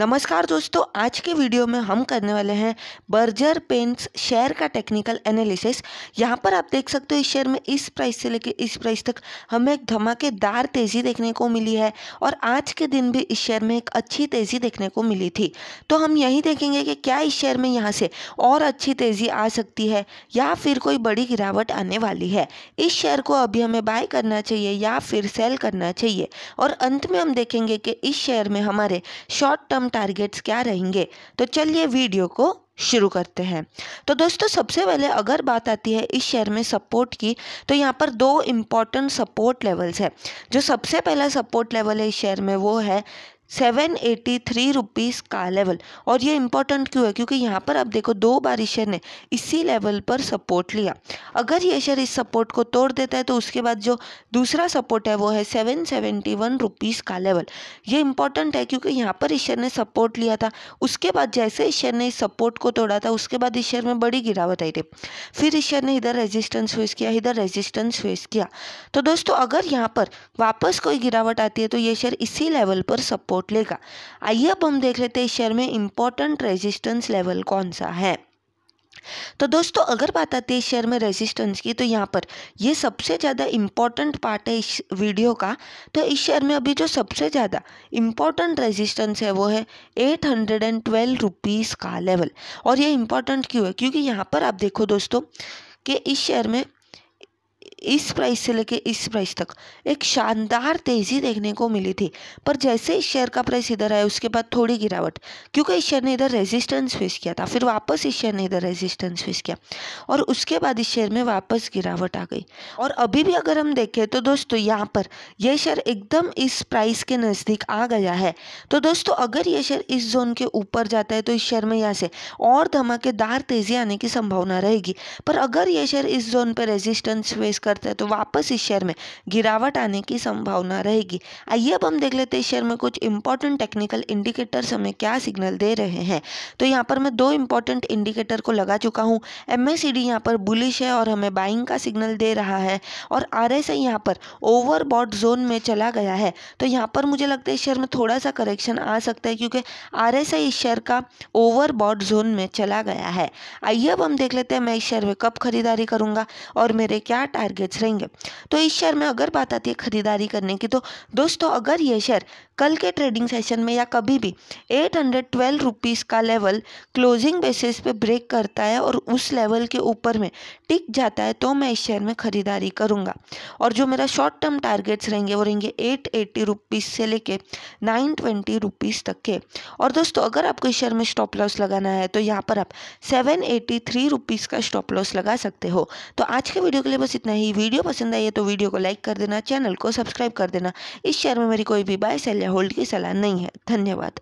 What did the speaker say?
नमस्कार दोस्तों आज के वीडियो में हम करने वाले हैं बर्जर पेंट्स शेयर का टेक्निकल एनालिसिस यहाँ पर आप देख सकते हो इस शेयर में इस प्राइस से लेकर इस प्राइस तक हमें एक धमाकेदार तेज़ी देखने को मिली है और आज के दिन भी इस शेयर में एक अच्छी तेज़ी देखने को मिली थी तो हम यही देखेंगे कि क्या इस शेयर में यहाँ से और अच्छी तेज़ी आ सकती है या फिर कोई बड़ी गिरावट आने वाली है इस शेयर को अभी हमें बाय करना चाहिए या फिर सेल करना चाहिए और अंत में हम देखेंगे कि इस शेयर में हमारे शॉर्ट टर्म टारगेट्स क्या रहेंगे तो चलिए वीडियो को शुरू करते हैं तो दोस्तों सबसे पहले अगर बात आती है इस शेयर में सपोर्ट की तो यहाँ पर दो इम्पॉर्टेंट सपोर्ट लेवल्स है जो सबसे पहला सपोर्ट लेवल है इस शेयर में वो है सेवन एटी थ्री रुपीज़ का लेवल और ये इंपॉर्टेंट क्यों है क्योंकि यहाँ पर आप देखो दो बार इस ने इसी लेवल पर सपोर्ट लिया अगर ये शेयर इस सपोर्ट को तोड़ देता है तो उसके बाद जो दूसरा सपोर्ट है वो है सेवन सेवेंटी वन रुपीज़ का लेवल ये इंपॉर्टेंट है क्योंकि यहाँ पर इस शेयर ने सपोर्ट लिया था उसके बाद जैसे इस शेयर ने इस सपोर्ट को तोड़ा था उसके बाद इस शेयर में बड़ी गिरावट आई थी फिर इस शेयर ने इधर रेजिस्टेंस फेस किया इधर रेजिस्टेंस फेस किया तो दोस्तों अगर यहाँ पर वापस कोई गिरावट आती है तो ये शेयर इसी लेवल पर सपोर्ट सपोर्ट लेगा आइए अब हम देख लेते हैं इस शेयर में इंपॉर्टेंट रेजिस्टेंस लेवल कौन सा है तो दोस्तों अगर बात आती है शेयर में रेजिस्टेंस की तो यहाँ पर ये सबसे ज़्यादा इम्पॉर्टेंट पार्ट है इस वीडियो का तो इस शेयर में अभी जो सबसे ज़्यादा इम्पॉर्टेंट रेजिस्टेंस है वो है eight hundred and twelve rupees का लेवल और ये इम्पॉर्टेंट क्यों है क्योंकि यहाँ पर आप देखो दोस्तों कि इस शेयर में इस प्राइस से लेके इस प्राइस तक एक शानदार तेज़ी देखने को मिली थी पर जैसे इस शेयर का प्राइस इधर आया उसके बाद थोड़ी गिरावट क्योंकि इस शेयर ने इधर रेजिस्टेंस फेस किया था फिर वापस इस शेयर ने इधर रेजिस्टेंस फेस किया और उसके बाद इस शेयर में वापस गिरावट आ गई और अभी भी अगर हम देखें तो दोस्तों यहाँ पर यह शेयर एकदम इस प्राइस के नज़दीक आ गया है तो दोस्तों अगर यह शेयर इस जोन के ऊपर जाता है तो इस शेयर में यहाँ से और धमाकेदार तेज़ी आने की संभावना रहेगी पर अगर यह शेयर इस जोन पर रेजिस्टेंस फेस करता है तो वापस इस शेयर में गिरावट आने की संभावना रहेगी आइए अब हम देख लेते हैं इस शेयर में कुछ इंपॉर्टेंट टेक्निकल इंडिकेटर्स हमें क्या सिग्नल दे रहे हैं तो यहाँ पर मैं दो इंपॉर्टेंट इंडिकेटर को लगा चुका हूँ एम एस पर बुलिश है और हमें बाइंग का सिग्नल दे रहा है और आर एस पर ओवरबॉट जोन में चला गया है तो यहाँ पर मुझे लगता है इस शेयर में थोड़ा सा करेक्शन आ सकता है क्योंकि आर एस इस शेयर का ओवरबॉट जोन में चला गया है आइए अब हम देख लेते हैं मैं इस शेयर में कब खरीदारी करूँगा और मेरे क्या टारगेट टारगेट्स रहेंगे तो इस शेयर में अगर बात आती है खरीदारी करने की तो दोस्तों अगर ये शेयर कल के ट्रेडिंग सेशन में या कभी भी एट हंड्रेड का लेवल क्लोजिंग बेसिस पे ब्रेक करता है और उस लेवल के ऊपर में टिक जाता है तो मैं इस शेयर में खरीदारी करूँगा और जो मेरा शॉर्ट टर्म टारगेट्स रहेंगे वो रहेंगे एट एट्टी रुपीज़ से लेके नाइन ट्वेंटी रुपीज़ तक के और दोस्तों अगर आपको इस शेयर में स्टॉप लॉस लगाना है तो यहाँ पर आप सेवन एटी थ्री रुपीज़ का स्टॉप लॉस लगा सकते हो तो आज के वीडियो के लिए बस इतना ही मेरी वीडियो पसंद आई है तो वीडियो को लाइक कर देना चैनल को सब्सक्राइब कर देना इस शेयर में मेरी कोई भी बाय सेल या होल्ड की सलाह नहीं है धन्यवाद